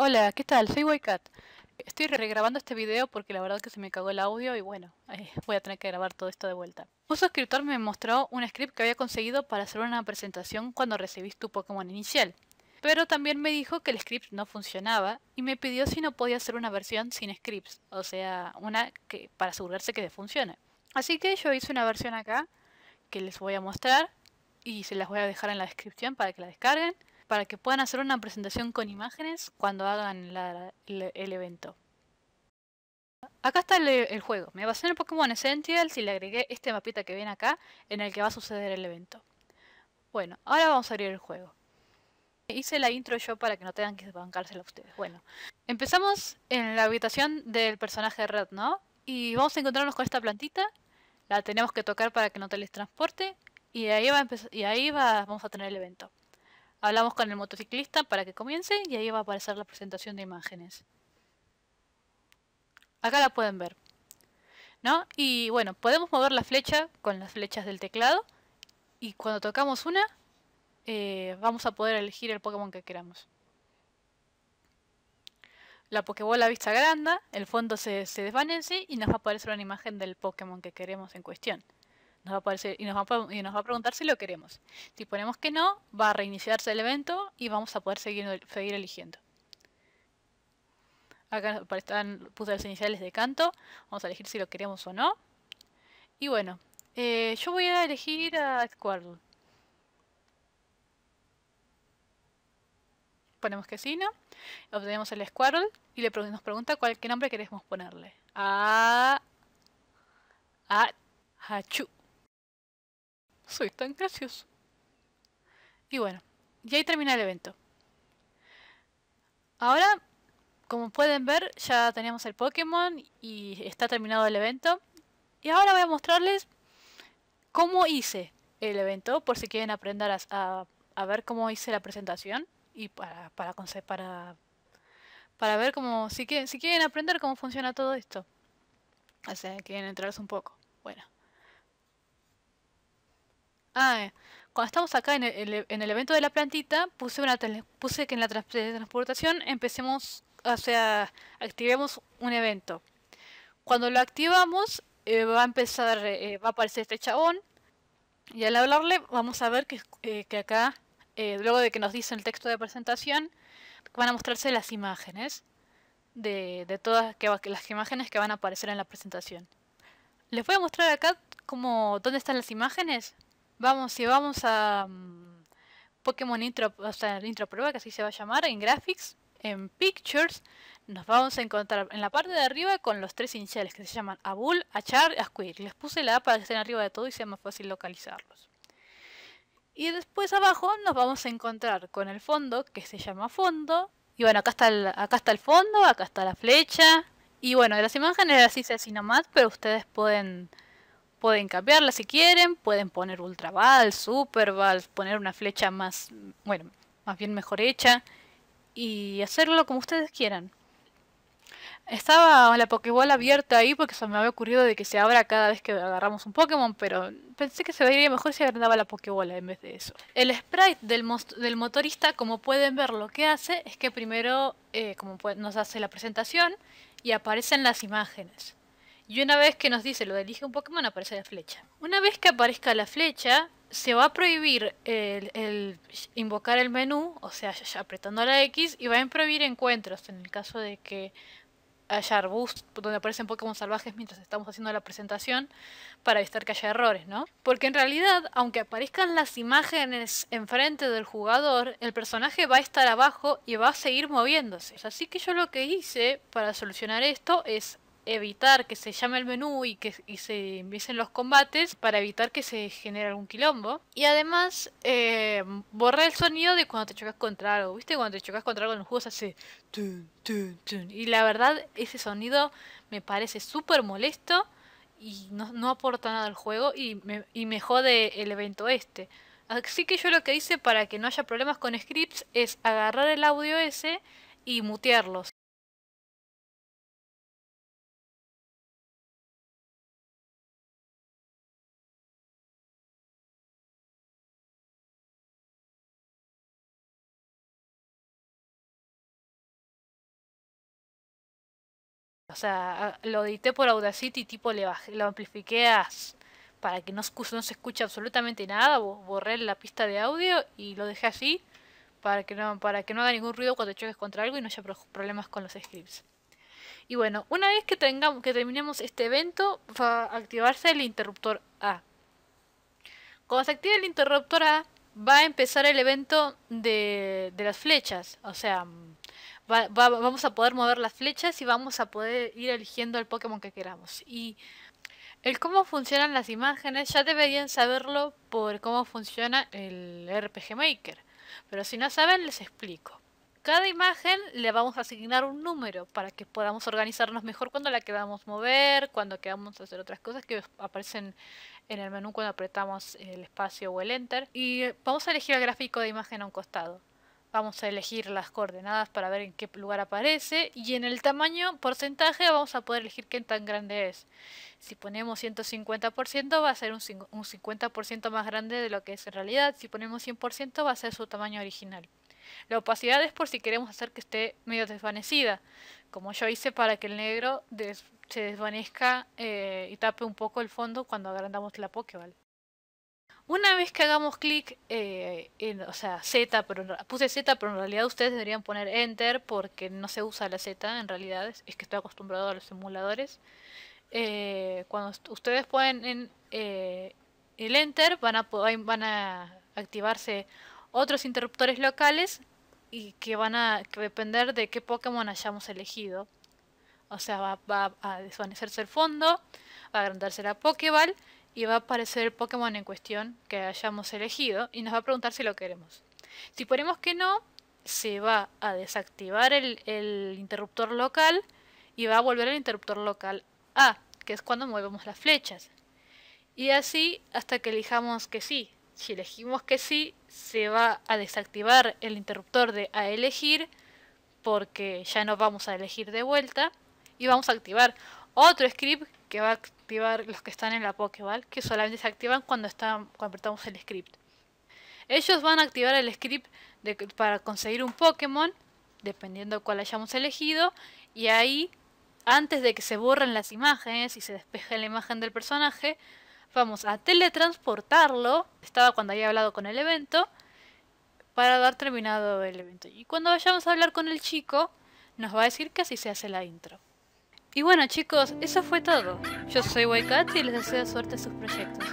Hola, ¿qué tal? Soy Waycat. Estoy regrabando este video porque la verdad es que se me cagó el audio y bueno, eh, voy a tener que grabar todo esto de vuelta. Un suscriptor me mostró un script que había conseguido para hacer una presentación cuando recibís tu Pokémon inicial. Pero también me dijo que el script no funcionaba y me pidió si no podía hacer una versión sin scripts, o sea, una que para asegurarse que funcione. Así que yo hice una versión acá que les voy a mostrar y se las voy a dejar en la descripción para que la descarguen para que puedan hacer una presentación con imágenes cuando hagan el, evento. Acá está el, juego. Me basé en el Pokémon Essentials y le agregué este mapita que viene acá en el que va a suceder el evento. Bueno, ahora vamos a abrir el juego. Hice la intro yo para que no tengan que bancársela a ustedes. Bueno, empezamos en la habitación del personaje Red, ¿no? Y vamos a encontrarnos con esta plantita. La tenemos que tocar para que no te Y ahí, va y ahí vamos a tener el evento. Hablamos con el motociclista para que comience y ahí va a aparecer la presentación de imágenes. Acá la pueden ver. ¿No? Y bueno, podemos mover la flecha con las flechas del teclado y cuando tocamos una eh, vamos a poder elegir el Pokémon que queramos. La Pokébola vista grande, el fondo se, se desvanece y nos va a aparecer una imagen del Pokémon que queremos en cuestión y nos va, a preguntar si lo queremos. Si ponemos que no, va a reiniciarse el evento y vamos a poder seguir, seguir eligiendo. Acá están, puse las iniciales de canto. Vamos a elegir si lo queremos o no. Y bueno, eh, yo voy a elegir a Squirtle. Ponemos que sí, ¿no? Obtenemos el Squirtle y le nos pregunta cuál, nombre queremos ponerle. A... A... Hachu. Soy tan gracioso. Y bueno, y ahí termina el evento. Ahora, como pueden ver, ya teníamos el Pokémon y está terminado el evento. Y ahora voy a mostrarles cómo hice el evento, por si quieren aprender a, ver cómo hice la presentación y para, para, para, para ver cómo, si quieren, si quieren aprender cómo funciona todo esto. O sea, quieren entrarse un poco. Ah, eh, cuando estamos acá en el, evento de la plantita, puse, puse que en la transportación empecemos, o sea, activemos un evento. Cuando lo activamos, eh, va a empezar, eh, va a aparecer este chabón. Y al hablarle, vamos a ver que, acá, luego de que nos dice el texto de presentación, van a mostrarse las imágenes de, todas que, las imágenes que van a aparecer en la presentación. Les voy a mostrar acá como dónde están las imágenes Vamos, si vamos a mm, Pokémon Intro, o sea, Intro Prueba, que así se va a llamar, en Graphics, en Pictures, nos vamos a encontrar en la parte de arriba con los tres iniciales que se llaman Abul, Achar y Asquir. Les puse la A para que estén arriba de todo y sea más fácil localizarlos. Y después abajo nos vamos a encontrar con el fondo que se llama fondo. Y bueno, acá está el, acá el fondo, acá está la flecha. Y bueno, las imágenes así se así más, pero ustedes pueden Pueden cambiarla si quieren, pueden poner Ultra Ball, Super Ball, poner una flecha más, bueno, más bien mejor hecha y hacerlo como ustedes quieran. Estaba la Pokéball abierta ahí porque se me había ocurrido de que se abra cada vez que agarramos un Pokémon, pero pensé que se vería mejor si agrandaba la Pokébola en vez de eso. El sprite del, del motorista, como pueden ver, lo que hace es que primero eh, como nos hace la presentación y aparecen las imágenes. Y una vez que nos dice lo de elige un Pokémon, aparece la flecha. Una vez que aparezca la flecha, se va a prohibir el, invocar el menú, o sea, apretando la X, y va a prohibir encuentros en el caso de que haya arbustos donde aparecen Pokémon salvajes mientras estamos haciendo la presentación para evitar que haya errores, ¿no? Porque en realidad, aunque aparezcan las imágenes enfrente del jugador, el personaje va a estar abajo y va a seguir moviéndose. Así que yo lo que hice para solucionar esto es evitar que se llame el menú y que se empiecen los combates para evitar que se genere algún quilombo. Y además, eh, borrar el sonido de cuando te chocas contra algo. ¿Viste? Cuando te chocas contra algo en los juegos hace... Y la verdad, ese sonido me parece súper molesto y no, no, aporta nada al juego y me, y me jode el evento este. Así que yo lo que hice para que no haya problemas con scripts es agarrar el audio ese y mutearlos. O sea, lo edité por Audacity y tipo le bajé, lo amplifiqué a, para que no, no se escuche absolutamente nada. Borré la pista de audio y lo dejé así para que no, para que no haga ningún ruido cuando choques contra algo y no haya problemas con los scripts. Y bueno, una vez que, tengamos, que terminemos este evento, va a activarse el interruptor A. Cuando se active el interruptor A, va a empezar el evento de, de las flechas. O sea, mm, vamos a poder mover las flechas y vamos a poder ir eligiendo el Pokémon que queramos. Y el cómo funcionan las imágenes ya deberían saberlo por cómo funciona el RPG Maker. Pero si no saben, les explico. Cada imagen le vamos a asignar un número para que podamos organizarnos mejor cuando la queramos mover, cuando queramos hacer otras cosas que aparecen en el menú cuando apretamos el espacio o el enter. Y vamos a elegir el gráfico de imagen a un costado vamos a elegir las coordenadas para ver en qué lugar aparece y en el tamaño porcentaje vamos a poder elegir qué tan grande es. Si ponemos 150% va a ser un, 50% más grande de lo que es en realidad, si ponemos 100% va a ser su tamaño original. La opacidad es por si queremos hacer que esté medio desvanecida, como yo hice para que el negro se desvanezca eh, y tape un poco el fondo cuando agrandamos la Pokéball. Una vez que hagamos clic, eh, en, o sea, Z, puse Z, pero en realidad ustedes deberían poner Enter porque no se usa la Z, en realidad es, que estoy acostumbrado a los simuladores. Eh, cuando ustedes ponen en, eh, el Enter, van a, van a activarse otros interruptores locales y que van a depender de qué Pokémon hayamos elegido. O sea, va, va a desvanecerse el fondo, va a agrandarse la Pokéball y va a aparecer el Pokémon en cuestión que hayamos elegido y nos va a preguntar si lo queremos. Si ponemos que no, se va a desactivar el, interruptor local y va a volver al interruptor local A, que es cuando movemos las flechas. Y así hasta que elijamos que sí. Si elegimos que sí, se va a desactivar el interruptor de a elegir porque ya no vamos a elegir de vuelta y vamos a activar otro script que va a activar los que están en la Pokéball, que solamente se activan cuando, apretamos el script. Ellos van a activar el script para conseguir un Pokémon, dependiendo cuál hayamos elegido, y ahí, antes de que se borren las imágenes y se despeje la imagen del personaje, vamos a teletransportarlo, estaba cuando había hablado con el evento, para dar terminado el evento. Y cuando vayamos a hablar con el chico, nos va a decir que así se hace la intro. Y bueno chicos, eso fue todo. Yo soy Waikati y les deseo suerte a sus proyectos.